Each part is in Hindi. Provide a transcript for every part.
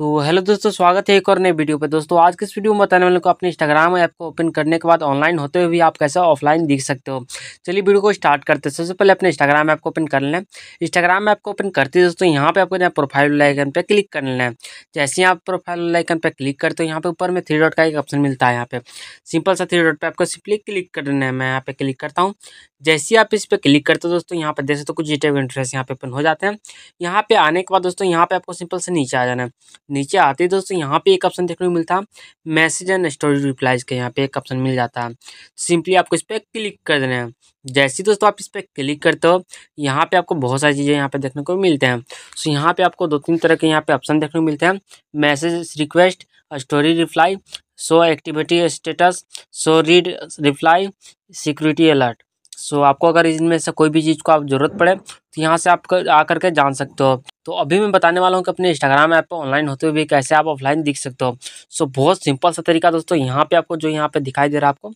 तो हेलो दोस्तों स्वागत है एक और नए वीडियो पर दोस्तों आज के इस वीडियो में बताने वाले को अपने इंस्टाग्राम ऐप को ओपन करने के बाद ऑनलाइन होते हुए आप कैसे ऑफलाइन दिख सकते हो चलिए वीडियो को स्टार्ट करते हैं सबसे पहले अपने इंस्टाग्राम ऐप को ओपन कर लें इंस्टाग्राम ऐप को ओपन करते दोस्तों यहाँ पर आपको प्रोफाइल लाइकन पर क्लिक कर लेना है जैसे ही आप प्रोफाइल लाइकन पर क्लिक करते हो यहाँ पर ऊपर में थ्री डॉट का एक ऑप्शन मिलता है यहाँ पर सिंपल सा थ्री डॉट पर आपको सिंपली क्लिक कर है मैं यहाँ पर क्लिक करता हूँ जैसे ही आप इस पर क्लिक करते हो दोस्तों यहाँ पर देख सकते हो कुछ डिटेल इंटरेस्ट यहाँ पे ओपन हो जाते हैं यहाँ पे आने के बाद दोस्तों यहाँ पे आपको सिंपल से नीचे आ जाना है नीचे आते ही दोस्तों यहाँ पे एक ऑप्शन देखने को मिलता है मैसेज एंड स्टोरी रिप्लाइज का यहाँ पे एक ऑप्शन मिल जाता है सिंपली आपको इस पर क्लिक कर देना है जैसे दोस्तों आप इस पर क्लिक करते हो यहाँ पे आपको बहुत सारी चीज़ें यहाँ पे देखने को मिलते हैं सो यहाँ पे आपको दो तीन तरह के यहाँ पे ऑप्शन देखने को मिलते हैं message request story reply so activity status so read reply security alert so so, आपको अगर इनमें से कोई भी चीज़ को आप ज़रूरत पड़े तो यहाँ से आप कर, आकर के जान सकते हो तो अभी मैं बताने वाला हूँ कि अपने इंस्टाग्राम ऐप पर ऑनलाइन होते हुए भी कैसे आप ऑफलाइन दिख सकते हो सो so, बहुत सिंपल सा तरीका दोस्तों यहाँ पे आपको जो यहाँ पे दिखाई दे रहा है आपको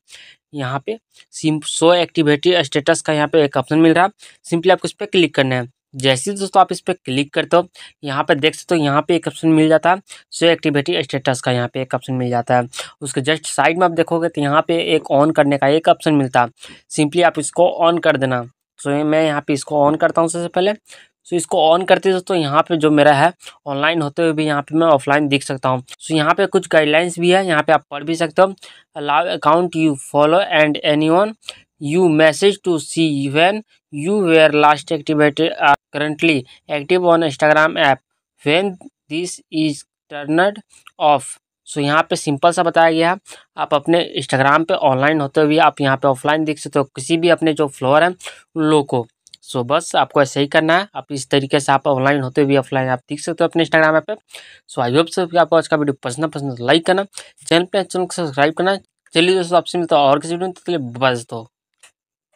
यहाँ पे सिम सो एक्टिविटी स्टेटस का यहाँ पे एक ऑप्शन मिल रहा है सिंपली आपको इस पर क्लिक करना है जैसे ही दोस्तों आप इस पर क्लिक करते हो यहाँ पर देख सकते हो यहाँ पे एक ऑप्शन मिल जाता है सो एक्टिविटी स्टेटस का यहाँ पे एक ऑप्शन मिल जाता है उसके जस्ट साइड में आप देखोगे तो यहाँ पे एक ऑन करने का एक ऑप्शन मिलता है सिंपली आप इसको ऑन कर देना सो मैं यहाँ पे इसको ऑन करता हूँ सबसे पहले सो इसको ऑन करते दोस्तों यहाँ पे जो मेरा है ऑनलाइन होते हुए भी यहाँ पे मैं ऑफलाइन देख सकता हूँ सो यहाँ पे कुछ गाइडलाइंस भी है यहाँ पे आप पढ़ भी सकते हो allow account you follow and any you message to see when you where last activated are currently active on Instagram app when this is turned off so यहाँ पे सिंपल सा बताया गया है आप अपने इंस्टाग्राम पे ऑनलाइन होते हुए आप यहाँ पे ऑफलाइन देख सकते हो किसी भी अपने जो फ्लोअर हैं उन लोगों को सो so, बस आपको ऐसे ही करना है आप इस तरीके से आप ऑनलाइन होते हुए ऑफलाइन आप देख सकते हो अपने इंस्टाग्राम ऐप पे सो आई होप सब आपको आज का वीडियो पसंद पसंद लाइक तो करना चैनल पर चैनल को सब्सक्राइब करना चलिए दोस्तों आपसे मिलता और किसी वीडियो तो बस दो